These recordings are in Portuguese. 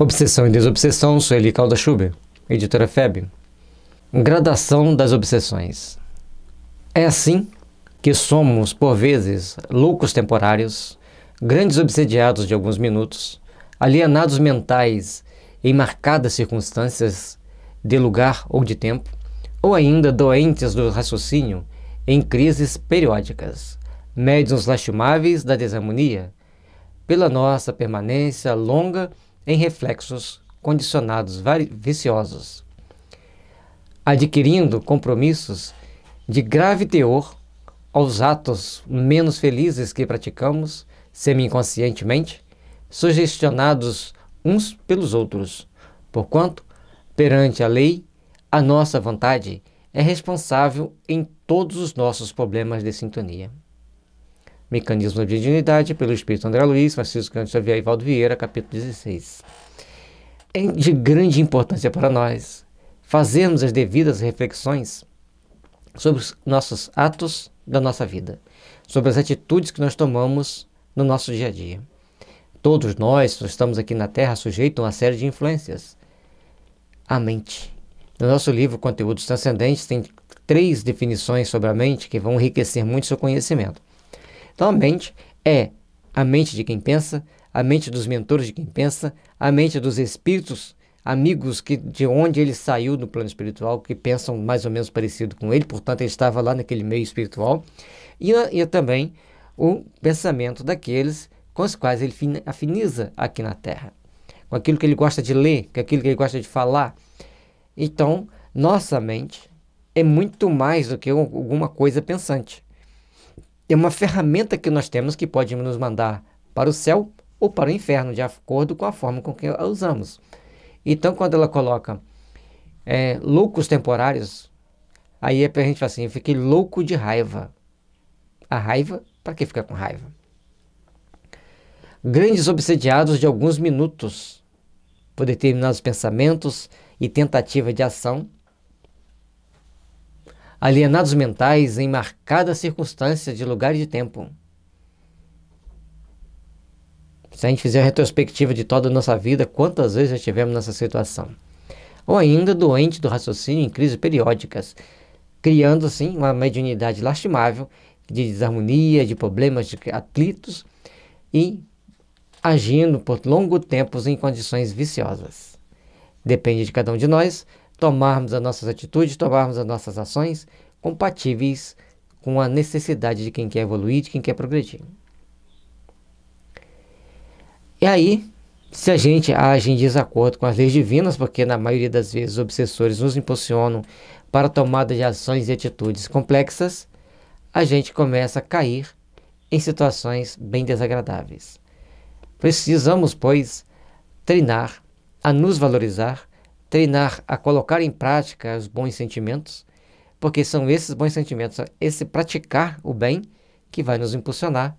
Obsessão e Desobsessão, Sueli Calda Schuber, editora FEB. Gradação das obsessões. É assim que somos, por vezes, loucos temporários, grandes obsediados de alguns minutos, alienados mentais em marcadas circunstâncias de lugar ou de tempo, ou ainda doentes do raciocínio em crises periódicas, médiums lastimáveis da desarmonia, pela nossa permanência longa em reflexos condicionados viciosos, adquirindo compromissos de grave teor aos atos menos felizes que praticamos semi-inconscientemente, sugestionados uns pelos outros, porquanto, perante a lei, a nossa vontade é responsável em todos os nossos problemas de sintonia. Mecanismo da dignidade pelo Espírito André Luiz, Francisco Cândido Xavier e Valdo Vieira, capítulo 16. É de grande importância para nós fazermos as devidas reflexões sobre os nossos atos da nossa vida, sobre as atitudes que nós tomamos no nosso dia a dia. Todos nós, nós estamos aqui na Terra sujeitos a uma série de influências. A mente. No nosso livro Conteúdos Transcendentes tem três definições sobre a mente que vão enriquecer muito seu conhecimento. Então a mente é a mente de quem pensa, a mente dos mentores de quem pensa, a mente dos espíritos amigos que de onde ele saiu do plano espiritual, que pensam mais ou menos parecido com ele, portanto ele estava lá naquele meio espiritual, e, ah, e também o pensamento daqueles com os quais ele afiniza aqui na Terra, com aquilo que ele gosta de ler, com aquilo que ele gosta de falar. Então, nossa mente é muito mais do que alguma coisa pensante é uma ferramenta que nós temos que pode nos mandar para o céu ou para o inferno, de acordo com a forma com que a usamos. Então, quando ela coloca é, loucos temporários, aí é a gente fala assim: eu fiquei louco de raiva. A raiva, para que ficar com raiva? Grandes obsediados de alguns minutos por determinados pensamentos e tentativa de ação alienados mentais em marcada circunstância de lugar e de tempo. Se a gente fizer a retrospectiva de toda a nossa vida, quantas vezes já estivemos nessa situação? Ou ainda doente do raciocínio em crises periódicas, criando assim uma mediunidade lastimável de desarmonia, de problemas de atritos e agindo por longo tempos em condições viciosas. Depende de cada um de nós tomarmos as nossas atitudes, tomarmos as nossas ações compatíveis com a necessidade de quem quer evoluir, de quem quer progredir. E aí, se a gente age em desacordo com as leis divinas, porque na maioria das vezes os obsessores nos impulsionam para a tomada de ações e atitudes complexas, a gente começa a cair em situações bem desagradáveis. Precisamos, pois, treinar a nos valorizar treinar a colocar em prática os bons sentimentos, porque são esses bons sentimentos, esse praticar o bem, que vai nos impulsionar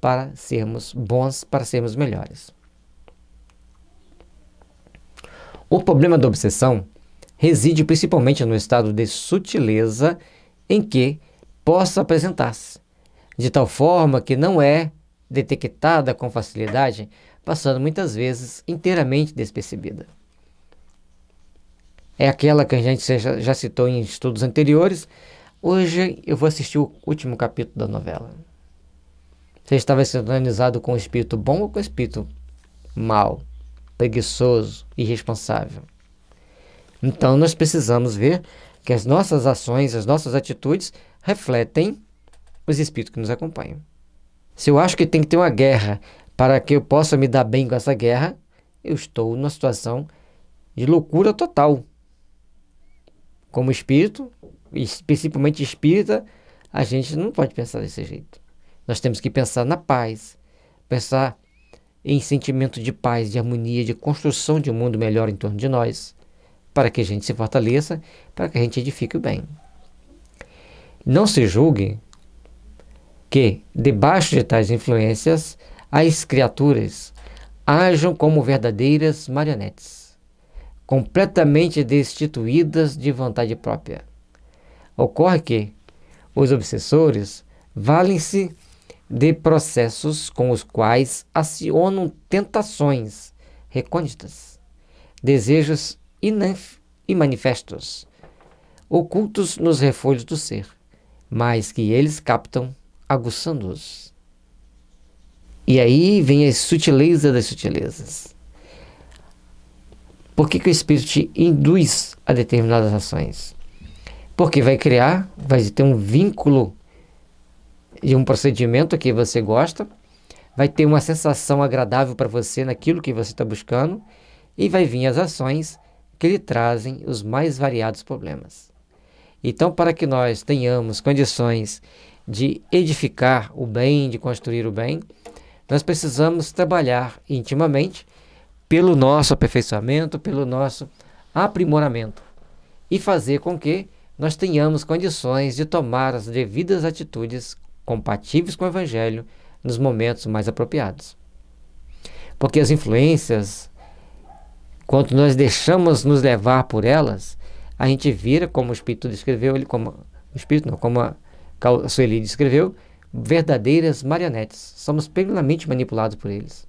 para sermos bons, para sermos melhores. O problema da obsessão reside principalmente no estado de sutileza em que possa apresentar-se, de tal forma que não é detectada com facilidade, passando muitas vezes inteiramente despercebida é aquela que a gente já, citou em estudos anteriores. Hoje eu vou assistir o último capítulo da novela. Você estava sintonizado com o espírito bom ou com o espírito mau, preguiçoso, irresponsável? Então nós precisamos ver que as nossas ações, as nossas atitudes refletem os espíritos que nos acompanham. Se eu acho que tem que ter uma guerra para que eu possa me dar bem com essa guerra, eu estou numa situação de loucura total como espírito, principalmente espírita, a gente não pode pensar desse jeito. Nós temos que pensar na paz, pensar em sentimento de paz, de harmonia, de construção de um mundo melhor em torno de nós, para que a gente se fortaleça, para que a gente edifique o bem. Não se julgue que, debaixo de tais influências, as criaturas ajam como verdadeiras marionetes completamente destituídas de vontade própria. Ocorre que os obsessores valem-se de processos com os quais acionam tentações recônditas, desejos e manifestos, ocultos nos refolhos do ser, mas que eles captam aguçando-os. E aí vem a sutileza das sutilezas. Por que, que o Espírito te induz a determinadas ações? Porque vai criar, vai ter um vínculo de um procedimento que você gosta, vai ter uma sensação agradável para você naquilo que você está buscando e vai vir as ações que lhe trazem os mais variados problemas. Então, para que nós tenhamos condições de edificar o bem, de construir o bem, nós precisamos trabalhar intimamente pelo nosso aperfeiçoamento, pelo nosso aprimoramento e fazer com que nós tenhamos condições de tomar as devidas atitudes compatíveis com o Evangelho nos momentos mais apropriados. Porque as influências, quando nós deixamos nos levar por elas, a gente vira, como o Espírito descreveu, ele como o Espírito não, como a Sueli descreveu, verdadeiras marionetes. Somos plenamente manipulados por eles.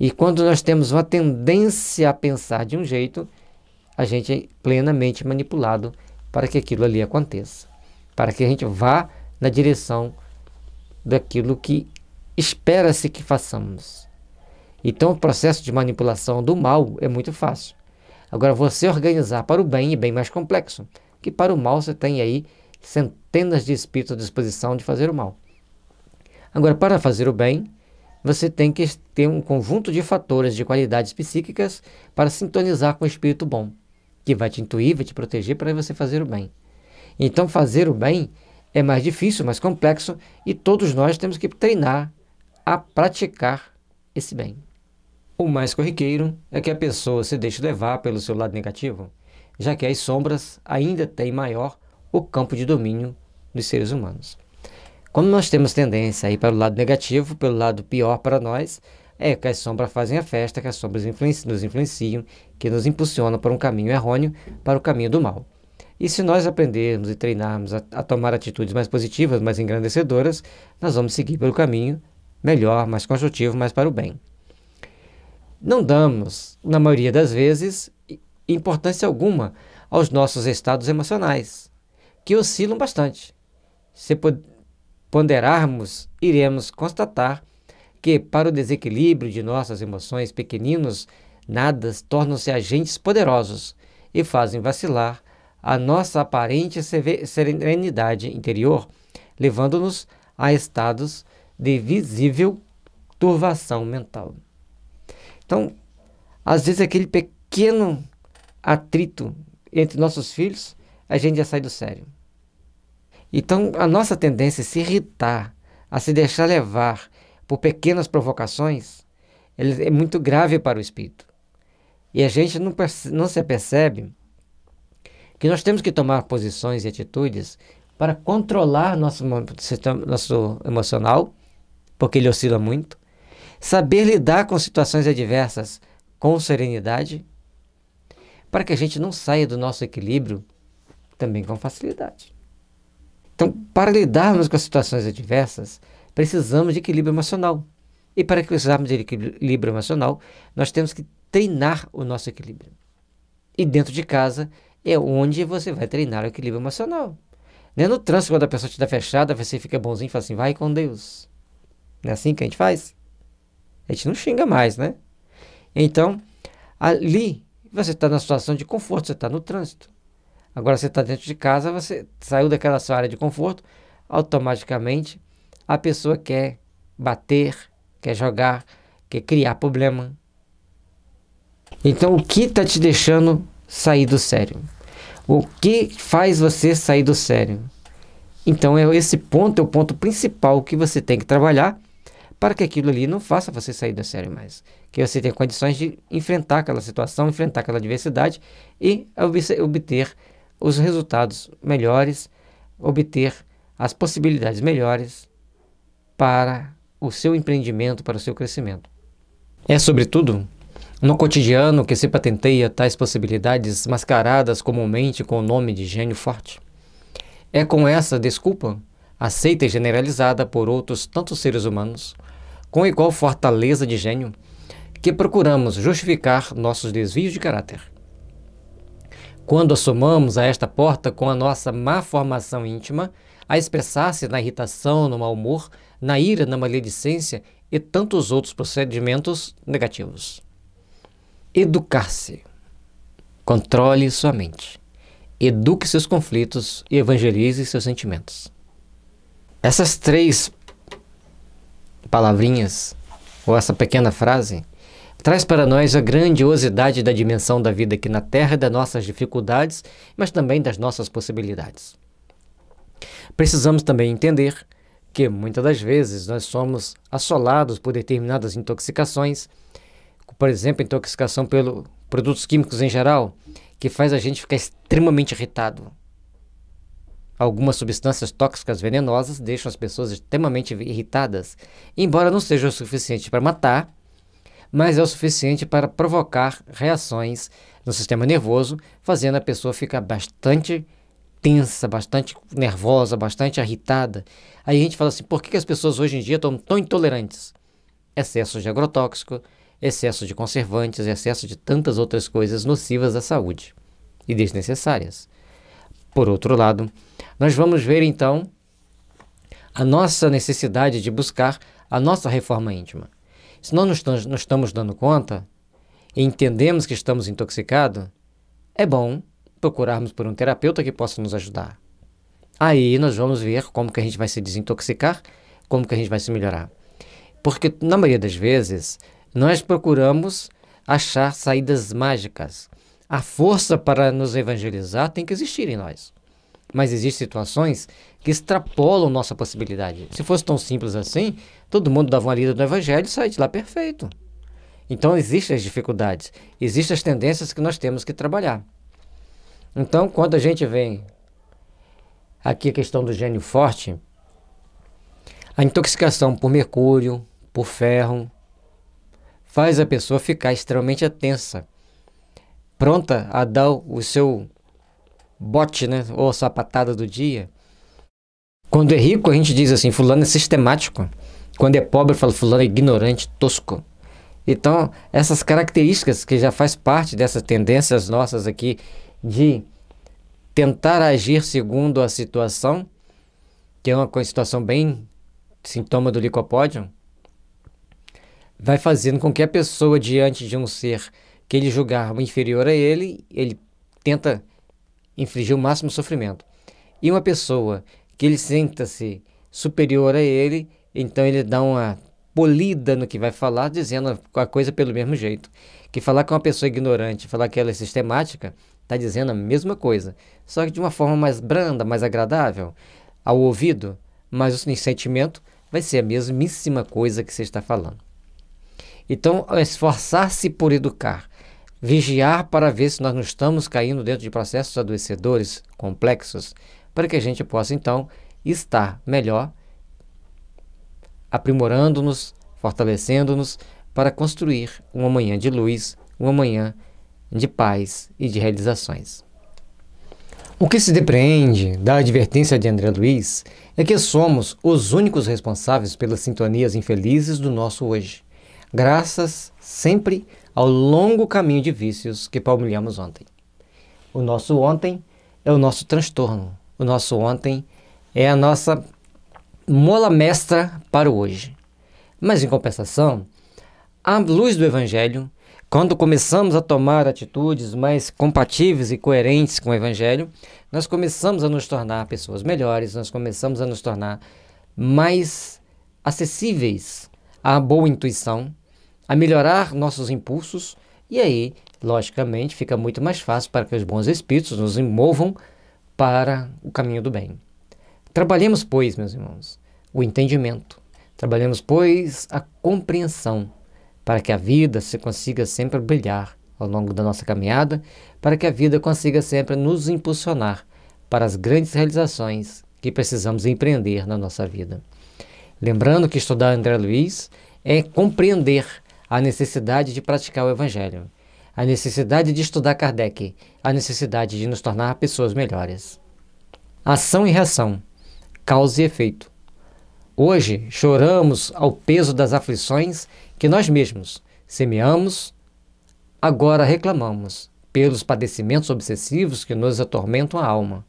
E quando nós temos uma tendência a pensar de um jeito, a gente é plenamente manipulado para que aquilo ali aconteça, para que a gente vá na direção daquilo que espera-se que façamos. Então, o processo de manipulação do mal é muito fácil. Agora, você organizar para o bem é bem mais complexo, que para o mal você tem aí centenas de espíritos à disposição de fazer o mal. Agora, para fazer o bem, você tem que ter um conjunto de fatores de qualidades psíquicas para sintonizar com o espírito bom, que vai te intuir, vai te proteger para você fazer o bem. Então, fazer o bem é mais difícil, mais complexo, e todos nós temos que treinar a praticar esse bem. O mais corriqueiro é que a pessoa se deixe levar pelo seu lado negativo, já que as sombras ainda têm maior o campo de domínio dos seres humanos. Como nós temos tendência a ir para o lado negativo, pelo lado pior para nós, é que as sombras fazem a festa, que as sombras influenci nos influenciam, que nos impulsionam para um caminho errôneo, para o caminho do mal. E se nós aprendermos e treinarmos a, a tomar atitudes mais positivas, mais engrandecedoras, nós vamos seguir pelo caminho melhor, mais construtivo, mais para o bem. Não damos, na maioria das vezes, importância alguma aos nossos estados emocionais, que oscilam bastante. Você pode ponderarmos, iremos constatar que, para o desequilíbrio de nossas emoções pequeninos, nada tornam-se agentes poderosos e fazem vacilar a nossa aparente serenidade interior, levando-nos a estados de visível turvação mental. Então, às vezes aquele pequeno atrito entre nossos filhos, a gente já sai do sério. Então, a nossa tendência a é se irritar, a se deixar levar por pequenas provocações, é muito grave para o espírito. E a gente não, não se percebe que nós temos que tomar posições e atitudes para controlar nosso, nosso emocional, porque ele oscila muito, saber lidar com situações adversas com serenidade, para que a gente não saia do nosso equilíbrio também com facilidade. Então, para lidarmos com as situações adversas, precisamos de equilíbrio emocional. E para que precisarmos de equilíbrio emocional, nós temos que treinar o nosso equilíbrio. E dentro de casa é onde você vai treinar o equilíbrio emocional. Nem né? no trânsito, quando a pessoa te dá fechada, você fica bonzinho e fala assim, vai com Deus. Não é assim que a gente faz? A gente não xinga mais, né? Então, ali você está na situação de conforto, você está no trânsito. Agora você está dentro de casa, você saiu daquela sua área de conforto, automaticamente a pessoa quer bater, quer jogar, quer criar problema. Então, o que está te deixando sair do sério? O que faz você sair do sério? Então, é esse ponto é o ponto principal que você tem que trabalhar para que aquilo ali não faça você sair do sério mais. Que você tenha condições de enfrentar aquela situação, enfrentar aquela adversidade e obter os resultados melhores, obter as possibilidades melhores para o seu empreendimento, para o seu crescimento. É, sobretudo, no cotidiano que se patenteia tais possibilidades mascaradas comumente com o nome de gênio forte. É com essa desculpa, aceita e generalizada por outros tantos seres humanos, com igual fortaleza de gênio, que procuramos justificar nossos desvios de caráter. Quando assomamos a esta porta com a nossa má formação íntima, a expressar-se na irritação, no mau humor, na ira, na maledicência e tantos outros procedimentos negativos. Educar-se. Controle sua mente. Eduque seus conflitos e evangelize seus sentimentos. Essas três palavrinhas, ou essa pequena frase, traz para nós a grandiosidade da dimensão da vida aqui na Terra, das nossas dificuldades, mas também das nossas possibilidades. Precisamos também entender que muitas das vezes nós somos assolados por determinadas intoxicações, por exemplo, intoxicação pelos produtos químicos em geral, que faz a gente ficar extremamente irritado. Algumas substâncias tóxicas venenosas deixam as pessoas extremamente irritadas, embora não seja o suficiente para matar, mas é o suficiente para provocar reações no sistema nervoso, fazendo a pessoa ficar bastante tensa, bastante nervosa, bastante irritada. Aí a gente fala assim: por que, as pessoas hoje em dia estão tão intolerantes? Excesso de agrotóxico, excesso de conservantes, excesso de tantas outras coisas nocivas à saúde e desnecessárias. Por outro lado, nós vamos ver então a nossa necessidade de buscar a nossa reforma íntima. Se nós não estamos, não estamos dando conta e entendemos que estamos intoxicados, é bom procurarmos por um terapeuta que possa nos ajudar. Aí nós vamos ver como que a gente vai se desintoxicar, como que a gente vai se melhorar. Porque na maioria das vezes nós procuramos achar saídas mágicas. A força para nos evangelizar tem que existir em nós. Mas existem situações que extrapolam nossa possibilidade. Se fosse tão simples assim, todo mundo dava uma lida no Evangelho e saia de lá perfeito. Então existem as dificuldades, existem as tendências que nós temos que trabalhar. Então, quando a gente vem aqui a questão do gênio forte, a intoxicação por mercúrio, por ferro, faz a pessoa ficar extremamente tensa, pronta a dar o seu bote, né? Ou sua patada do dia. Quando é rico, a gente diz assim, fulano é sistemático. Quando é pobre, fala fulano é ignorante, tosco. Então, essas características que já faz parte dessas tendências nossas aqui de tentar agir segundo a situação, que é uma situação bem sintoma do licopódio, vai fazendo com que a pessoa diante de um ser que ele julgar inferior a ele, ele tenta infligir o máximo sofrimento. E uma pessoa que ele sinta-se superior a ele, então ele dá uma polida no que vai falar, dizendo a coisa pelo mesmo jeito. Que falar com uma pessoa ignorante, falar que ela é sistemática, está dizendo a mesma coisa, só que de uma forma mais branda, mais agradável ao ouvido, mas o sentimento vai ser a mesmíssima coisa que você está falando. Então, é esforçar-se por educar vigiar para ver se nós não estamos caindo dentro de processos adoecedores complexos, para que a gente possa então estar melhor, aprimorando-nos, fortalecendo-nos para construir uma manhã de luz, uma manhã de paz e de realizações. O que se depreende da advertência de André Luiz é que somos os únicos responsáveis pelas sintonias infelizes do nosso hoje. Graças sempre a ao longo caminho de vícios que palmilhamos ontem. O nosso ontem é o nosso transtorno. O nosso ontem é a nossa mola mestra para o hoje. Mas, em compensação, à luz do Evangelho, quando começamos a tomar atitudes mais compatíveis e coerentes com o Evangelho, nós começamos a nos tornar pessoas melhores, nós começamos a nos tornar mais acessíveis à boa intuição, a melhorar nossos impulsos, e aí, logicamente, fica muito mais fácil para que os bons espíritos nos movam para o caminho do bem. Trabalhemos, pois, meus irmãos, o entendimento. Trabalhemos, pois, a compreensão, para que a vida se consiga sempre brilhar ao longo da nossa caminhada, para que a vida consiga sempre nos impulsionar para as grandes realizações que precisamos empreender na nossa vida. Lembrando que estudar André Luiz é compreender a necessidade de praticar o Evangelho, a necessidade de estudar Kardec, a necessidade de nos tornar pessoas melhores. Ação e reação, causa e efeito. Hoje choramos ao peso das aflições que nós mesmos semeamos, agora reclamamos pelos padecimentos obsessivos que nos atormentam a alma.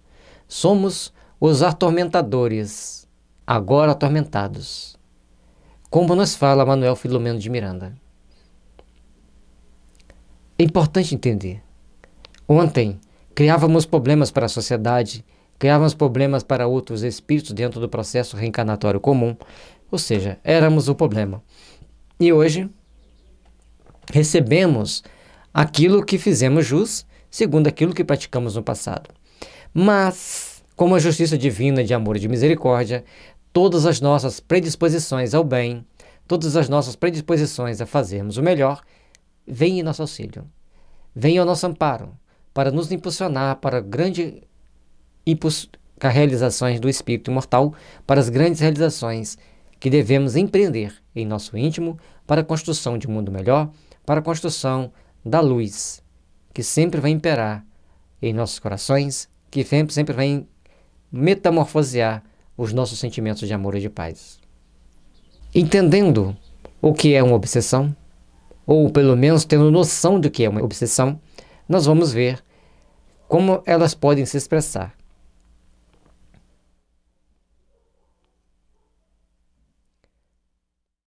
Somos os atormentadores, agora atormentados. Como nos fala Manuel Filomeno de Miranda. É importante entender. Ontem, criávamos problemas para a sociedade, criávamos problemas para outros espíritos dentro do processo reencarnatório comum, ou seja, éramos o problema. E hoje, recebemos aquilo que fizemos jus, segundo aquilo que praticamos no passado. Mas, como a justiça divina de amor e de misericórdia, todas as nossas predisposições ao bem, todas as nossas predisposições a fazermos o melhor, Vem em nosso auxílio. Vem ao nosso amparo para nos impulsionar para grandes realizações do espírito imortal, para as grandes realizações que devemos empreender em nosso íntimo para a construção de um mundo melhor, para a construção da luz que sempre vai imperar em nossos corações, que sempre, sempre vai metamorfosear os nossos sentimentos de amor e de paz. Entendendo o que é uma obsessão, ou pelo menos tendo noção do que é uma obsessão, nós vamos ver como elas podem se expressar.